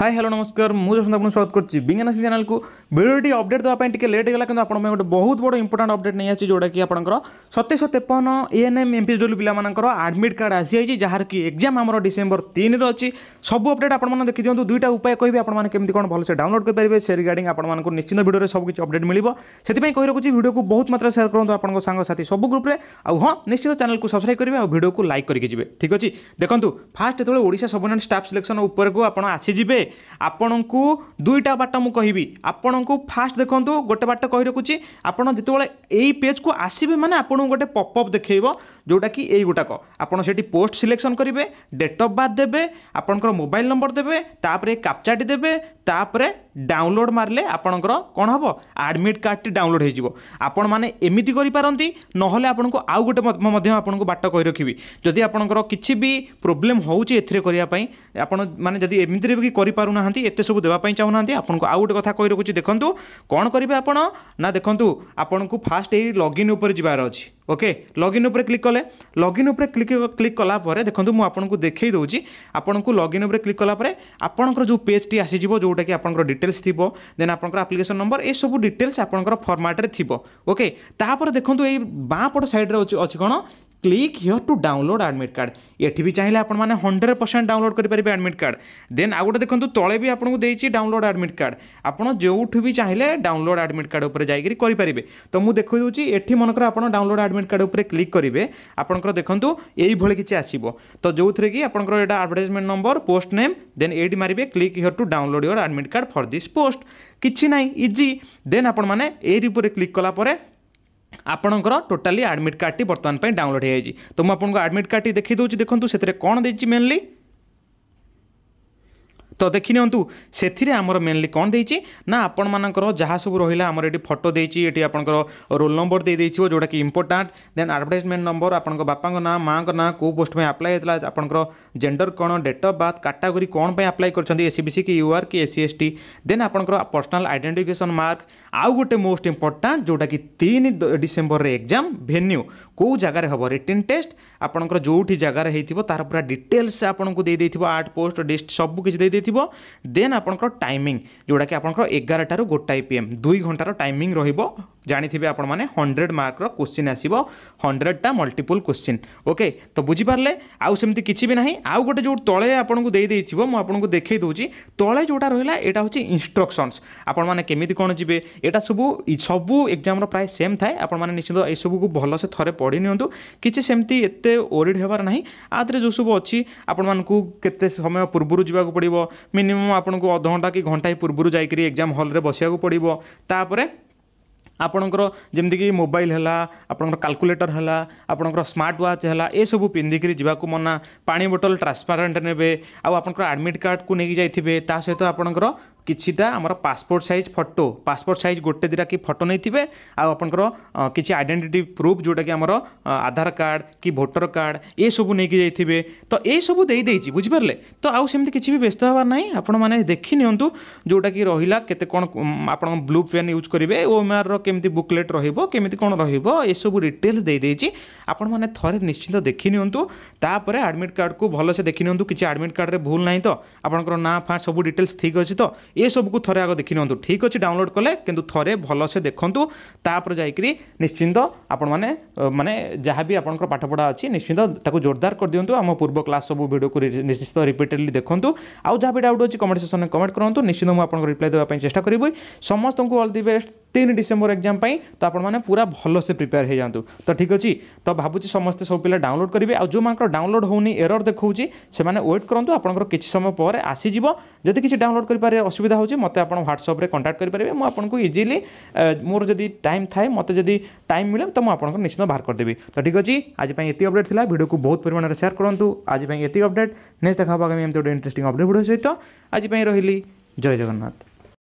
high hello ନମସ୍କାର ମୁଁ ଯଶନ୍ତ ଆପଣଙ୍କୁ ସ୍ୱାଗତ କରୁଛି ବିଜ୍ଞାନ ଚ୍ୟାନେଲକୁ ଭିଡ଼ିଓଟି ଅପଡେଟ୍ ଦେବା ପାଇଁ ଟିକେ ଲେଟ୍ ହେଇଗଲା କିନ୍ତୁ ଆପଣଙ୍କ ପାଇଁ ଗୋଟେ ବହୁତ ବଡ଼ ଇମ୍ପୋର୍ଟାଣ୍ଟ ଅପଡେଟ୍ ନେଇ ଆସିଛି ଯେଉଁଟାକି ଆପଣଙ୍କର ସତେଇଶହ ତେପନ ଏଏନ୍ଏମ୍ ଏମ୍ପି ଡବ୍ଲ୍ୟୁ ପିଲାମାନଙ୍କର ଆଡମିଟ୍ କାର୍ଡ଼ ଆସିଯାଇଛି ଯାହାରକି ଏକ୍ଜାମ୍ ଆମର ଡିସେମ୍ବର ତିନିରେ ଅଛି ସବୁ ଅପଡେଟ୍ ଆପଣମାନେ ଦେଖିଦିଅନ୍ତୁ ଦୁଇଟା ଉପାୟ କହିବି ଆପଣମାନେ କେମିତି କ'ଣ ଭଲସେ ଡାଉନଲୋଡ୍ କରିପାରିବେ ସେ ରିଗାର୍ଡିଂ ଆପଣମାନଙ୍କୁ ନିଶ୍ଚିନ୍ତ ଭିଡ଼ିଓରେ ସବୁ କିଛି ଅପଡେଟ୍ ମିଳିବ ସେଥିପାଇଁ କହି ରଖୁଛି ଭିଡ଼ିଓକୁ ବହୁତ ମାତ୍ରାରେ ସେୟାର କରନ୍ତୁ ଆପଣଙ୍କ ସାଙ୍ଗସାଥି ସବୁ ଗ୍ରୁପରେ ଆଉ ହଁ ନିଶ୍ଚିତ ଚ୍ୟାନେଲକୁ ସବସ୍କ୍ରାଇବ୍ କରିବେ ଆଉ ଭିଡ଼ିଓକୁ ଲାଇକ୍ କରିକି ଯିବେ ଠିକ୍ ଅଛି ଦେଖନ୍ତୁ ଫାର୍ଷ୍ଟ ଯେତେବେଳେ ଓଡ଼ିଶା ସବର୍ଡିନେଟ୍ ଷ୍ଟାଫ୍ ସିଲେକ୍ସନ୍ ଉପରକୁ ଆପଣ ଆସିଯିବେ ଆପଣଙ୍କୁ ଦୁଇଟା ବାଟ ମୁଁ କହିବି ଆପଣଙ୍କୁ ଫାଷ୍ଟ ଦେଖନ୍ତୁ ଗୋଟେ ବାଟ କହି ରଖୁଛି ଆପଣ ଯେତେବେଳେ ଏଇ ପେଜ୍କୁ ଆସିବେ ମାନେ ଆପଣଙ୍କୁ ଗୋଟେ ପପ୍ଅପ୍ ଦେଖାଇବ ଯେଉଁଟାକି ଏଇ ଗୋଟାକ ଆପଣ ସେଠି ପୋଷ୍ଟ ସିଲେକ୍ସନ୍ କରିବେ ଡେଟ୍ ଅଫ୍ ବାର୍ଥ ଦେବେ ଆପଣଙ୍କର ମୋବାଇଲ୍ ନମ୍ବର ଦେବେ ତାପରେ କ୍ୟାପ୍ଚାଟି ଦେବେ তাপরে ডাউনলোড মারলে আপনার কম হব আডমিট কার্ডটি ডাউনলোড হয়ে যাব আপন মানে এমিতি করে নহলে আপনার আউ গোটে আপনার বাট কই রাখবি যদি আপনার কিছু বি প্রোবলেম হচ্ছে এতে করা আপনার মানে যদি এমিতিরে বি করে পু না এতে সব দেওয়া চাহু না আপনার আউ গোটে কথা কই রাখুছি দেখুন কোণ করবে আপনার না দেখুন আপনার ফার্স্ট এই লগইন উপরে যাবার অ ওকে লগଇନ୍ ଉପରେ କ୍ଲିକ୍ କଲେ ଲଗ୍ଇନ୍ ଉପରେ କ୍ଲିକ୍ କ୍ଲିକ୍ କଲା ପରେ ଦେଖନ୍ତୁ ମୁଁ ଆପଣଙ୍କୁ ଦେଖାଇ ଦେଉଛି ଆପଣଙ୍କୁ ଲଗ୍ଇନ୍ ଉପରେ କ୍ଲିକ୍ କଲା ପରେ ଆପଣଙ୍କର ଯେଉଁ ପେଜ୍ଟି ଆସିଯିବ ଯେଉଁଟାକି ଆପଣଙ୍କର ଡିଟେଲ୍ସ ଥିବ ଦେନ୍ ଆପଣଙ୍କର ଆପ୍ଲିକେସନ୍ ନମ୍ବର ଏସବୁ ଡିଟେଲ୍ସ ଆପଣଙ୍କର ଫର୍ମାଟ୍ରେ ଥିବ ଓକେ ତାପରେ ଦେଖନ୍ତୁ ଏଇ ବାଁ ପଟ ସାଇଡ଼୍ରେ ଅଛି କ'ଣ click here to download admit card ଏଠି ବି ଚାହିଁଲେ ଆପଣମାନେ ହଣ୍ଡ୍ରେଡ଼ ପରସେଣ୍ଟ ଡାଉନଲୋଡ଼ କରିପାରିବେ ଆଡ଼ମିଟ୍ କାର୍ଡ଼ ଦେନ୍ ଆଉ ଗୋଟେ ଦେଖନ୍ତୁ ତଳେ ବି ଆପଣଙ୍କୁ ଦେଇଛି ଡାଉନଲୋଡ଼ ଆଡ଼ମିଟ୍ କାର୍ଡ଼ ଆପଣ ଯେଉଁଠୁ ବି ଚାହିଁଲେ ଡାଉନଲୋଡ଼ ଆଡ଼ମିଟ୍ କାର୍ଡ଼ ଉପରେ ଯାଇକରି କରିପାରିବେ ତ ମୁଁ ଦେଖାଇ ଦେଉଛି ଏଠି ମନେକର ଆପଣ ଡାଉନଲୋଡ଼ ଆଡ଼ମିଟ୍ କାର୍ଡ଼ ଉପରେ କ୍ଲିକ୍ କରିବେ ଆପଣଙ୍କର ଦେଖନ୍ତୁ ଏଇଭଳି କିଛି ଆସିବ ତ ଯେଉଁଥିରେ କି ଆପଣଙ୍କର ଏଇଟା advertisement number post name then ଏଇଠି ମାରିବେ click here to download your admit card for this post କିଛି ନାହିଁ ଇଜି ଦେନ୍ ଆପଣମାନେ ଏଇ ଉପରେ କ୍ଲିକ୍ କଲା ପରେ ଆପଣଙ୍କର ଟୋଟାଲି ଆଡ଼ମିଟ୍ କାର୍ଡ଼ଟି ବର୍ତ୍ତମାନ ପାଇଁ ଡାଉନଲୋଡ଼୍ ହୋଇଯାଇଛି ତ ମୁଁ ଆପଣଙ୍କୁ ଆଡ଼ମିଟ୍ କାର୍ଡ଼ଟି ଦେଖାଇ ଦେଉଛି ଦେଖନ୍ତୁ ସେଥିରେ କ'ଣ ଦେଇଛି ମେନ୍ଲି ତ ଦେଖିନିଅନ୍ତୁ ସେଥିରେ ଆମର ମେନଲି କ'ଣ ଦେଇଛି ନା ଆପଣମାନଙ୍କର ଯାହା ସବୁ ରହିଲା ଆମର ଏଠି ଫଟୋ ଦେଇଛି ଏଠି ଆପଣଙ୍କର ରୋଲ୍ ନମ୍ବର ଦେଇଦେଇଥିବ ଯେଉଁଟାକି ଇମ୍ପୋର୍ଟାଣ୍ଟ ଦେନ୍ ଆଡ଼ଭର୍ଟାଇଜମେଣ୍ଟ ନମ୍ବର ଆପଣଙ୍କ ବାପାଙ୍କ ନାଁ ମାଆଙ୍କ ନାଁ କେଉଁ ପୋଷ୍ଟ ପାଇଁ ଆପ୍ଲାଏ ହେଇଥିଲା ଆପଣଙ୍କର ଜେଣ୍ଡର କ'ଣ ଡେଟ୍ ଅଫ୍ ବାର୍ଥ କାଟାଗୋରୀ କ'ଣ ପାଇଁ ଆପ୍ଲାଏ କରିଛନ୍ତି ଏସ୍ ସି ବି ସି କି ୟୁଆର୍ କି S C S T then ଆପଣଙ୍କର ପର୍ସନାଲ୍ ଆଇଡେଣ୍ଟିଫିକେସନ୍ ମାର୍କ ଆଉ ଗୋଟେ ମୋଷ୍ଟ ଇମ୍ପୋର୍ଟାଣ୍ଟ ଯେଉଁଟାକି ତିନି ଡିସେମ୍ବରରେ ଏକ୍ଜାମ୍ ଭେନ୍ୟୁ କେଉଁ ଜାଗାରେ ହେବ ରିଟିନ୍ ଟେଷ୍ଟ ଆପଣଙ୍କର ଯେଉଁଠି ଜାଗାରେ ହେଇଥିବ ତାର ପୁରା ଡିଟେଲ୍ସ ଆପଣଙ୍କୁ ଦେଇଦେଇଥିବ ଆର୍ଟ ପୋଷ୍ଟ ଡିଷ୍ଟ ସବୁ କିଛି ଦେଇଦେଇଥିବ ରହିଥିବ ଦେନ୍ ଆପଣଙ୍କର ଟାଇମିଂ ଯେଉଁଟାକି ଆପଣଙ୍କର ଏଗାରଟାରୁ ଗୋଟାଏ ପି ଏମ୍ ଦୁଇ ଘଣ୍ଟାର ଟାଇମିଂ ରହିବ ଜାଣିଥିବେ ଆପଣମାନେ ହଣ୍ଡ୍ରେଡ଼ ମାର୍କର କୋଶ୍ଚିନ୍ ଆସିବ ହଣ୍ଡ୍ରେଡ଼ଟା ମଲ୍ଟିପୁଲ୍ କୋଶ୍ଚିନ୍ ଓକେ ତ ବୁଝିପାରିଲେ ଆଉ ସେମିତି କିଛି ବି ନାହିଁ ଆଉ ଗୋଟେ ଯେଉଁ ତଳେ ଆପଣଙ୍କୁ ଦେଇଦେଇଥିବ ମୁଁ ଆପଣଙ୍କୁ ଦେଖାଇ ଦେଉଛି ତଳେ ଯେଉଁଟା ରହିଲା ଏଇଟା ହେଉଛି ଇନଷ୍ଟ୍ରକ୍ସନ୍ସ ଆପଣମାନେ କେମିତି କ'ଣ ଯିବେ ଏଇଟା ସବୁ ସବୁ ଏକ୍ଜାମ୍ର ପ୍ରାୟ ସେମ୍ ଥାଏ ଆପଣମାନେ ନିଶ୍ଚିତ ଏସବୁକୁ ଭଲସେ ଥରେ ପଢ଼ି ନିଅନ୍ତୁ କିଛି ସେମିତି ଏତେ ଓରିଡ଼ ହେବାର ନାହିଁ ଆ ଦେହରେ ଯେଉଁ ସବୁ ଅଛି ଆପଣମାନଙ୍କୁ କେତେ ସମୟ ପୂର୍ବରୁ ଯିବାକୁ ପଡ଼ିବ ମିନିମମ୍ ଆପଣଙ୍କୁ ଅଧଘଣ୍ଟା କି ଘଣ୍ଟାଏ ପୂର୍ବରୁ ଯାଇକରି ଏକ୍ଜାମ୍ ହଲ୍ରେ ବସିବାକୁ ପଡ଼ିବ ତାପରେ ଆପଣଙ୍କର ଯେମିତିକି ମୋବାଇଲ୍ ହେଲା ଆପଣଙ୍କର କାଲକୁଲେଟର୍ ହେଲା ଆପଣଙ୍କର ସ୍ମାର୍ଟ ୱାଚ୍ ହେଲା ଏସବୁ ପିନ୍ଧିକିରି ଯିବାକୁ ମନା ପାଣି ବୋଟଲ ଟ୍ରାନ୍ସପାରେଣ୍ଟ ନେବେ ଆଉ ଆପଣଙ୍କର ଆଡ଼ମିଟ୍ କାର୍ଡ଼କୁ ନେଇକି ଯାଇଥିବେ ତା ସହିତ ଆପଣଙ୍କର କିଛିଟା ଆମର passport size photo passport size ଗୋଟେ ଦୁଇଟା କି ଫଟୋ ନେଇଥିବେ ଆଉ ଆପଣଙ୍କର କିଛି ଆଇଡେଣ୍ଟିଟି ପ୍ରୁଫ୍ ଯେଉଁଟାକି ଆମର ଆଧାର କାର୍ଡ଼ କି ଭୋଟର କାର୍ଡ଼ ଏସବୁ ନେଇକି ଯାଇଥିବେ ତ ଏସବୁ ଦେଇଦେଇଛି ବୁଝିପାରିଲେ ତ ଆଉ ସେମିତି କିଛି ବି ବ୍ୟସ୍ତ ହେବାର ନାହିଁ ଆପଣମାନେ ଦେଖି ନିଅନ୍ତୁ ଯେଉଁଟାକି ରହିଲା କେତେ କ'ଣ ଆପଣ ବ୍ଲୁ ପେନ୍ ୟୁଜ୍ କରିବେ ଓ ଏମ୍ଆର୍ର কেমিতি বুকলেট রহব কেমিতি କ'ଣ ରହିବ ଏସବୁ ଡିଟେଲ୍ସ ଦେଇଦେଇଛି ଆପଣମାନେ ଥରେ ନିଶ୍ଚିନ୍ତ ଦେଖିନିଅନ୍ତୁ ତାପରେ ଆଡ଼ମିଟ୍ କାର୍ଡ଼କୁ ଭଲସେ ଦେଖିନିଅନ୍ତୁ କିଛି ଆଡ଼ମିଟ୍ କାର୍ଡ଼ରେ ଭୁଲ ନାହିଁ ତ ଆପଣଙ୍କର ନାଁ ଫାଁ ସବୁ ଡିଟେଲ୍ସ ଠିକ୍ ଅଛି ତ ଏସବୁକୁ ଥରେ ଆଗ ଦେଖିନିଅନ୍ତୁ ଠିକ୍ ଅଛି ଡାଉନଲୋଡ଼୍ କଲେ କିନ୍ତୁ ଥରେ ଭଲସେ ଦେଖନ୍ତୁ ତାପରେ ଯାଇକରି ନିଶ୍ଚିନ୍ତ ଆପଣମାନେ ମାନେ ଯାହା ବି ଆପଣଙ୍କର ପାଠପଢ଼ା ଅଛି ନିଶ୍ଚିନ୍ତ ତାକୁ ଜୋରଦାର କରିଦିଅନ୍ତୁ ଆମ ପୂର୍ବ କ୍ଲାସ୍ ସବୁ ଭିଡ଼ିଓକୁ ନିଶ୍ଚିତ ରିପିଟେଡ଼ଲି ଦେଖନ୍ତୁ ଆଉ ଯାହା ବି ଡାଉଟ୍ ଅଛି କମେଣ୍ଟ ସେକ୍ସନରେ କମେଣ୍ଟ କରନ୍ତୁ ନିଶ୍ଚିନ୍ତ ମୁଁ ଆପଣଙ୍କୁ ରିପ୍ଲାଏ ଦେବା ପାଇଁ ଚେଷ୍ଟା କରିବି ସମସ୍ତଙ୍କୁ ଅଲ୍ ଦି ବେଷ୍ଟ ତିନି ଡିସେମ୍ବର এক্সাম পাই তো আপনার পুরা ভালসে প্রিপেয়ার হয়ে যাতে তো ঠিক অছি তো ভাবুছি সমস্তে সব পিলা ডাউনলোড করবে আপনার ডাউনলোড হোনি এরর দেখাউছি সে ওয়েট করতু আপনার কিছু সময় পরে আসিযোগ যদি কিছু ডাউনলোড করে অসুবিধা হচ্ছে মতো আপনার হোয়াটসঅপে কন্টাক্ট করে পারবে মু আপনার ইজিলি মোর যদি টাইম থাকে মতো যদি টাইম মিলে তো মু আপনার নিশ্চিত বাহার করেদেবি তো ঠিক অছি আজ এত অপডেট লা ভিডিওকে বহু পরিমাণে সেয়ার করতু আজ এত অপডেট নেক্সট দেখা হব আগামী এমতি গোটে ইন্টারেস্টিং অপডেট ভিডিও সহ আজ রহলি জয় জগন্নাথ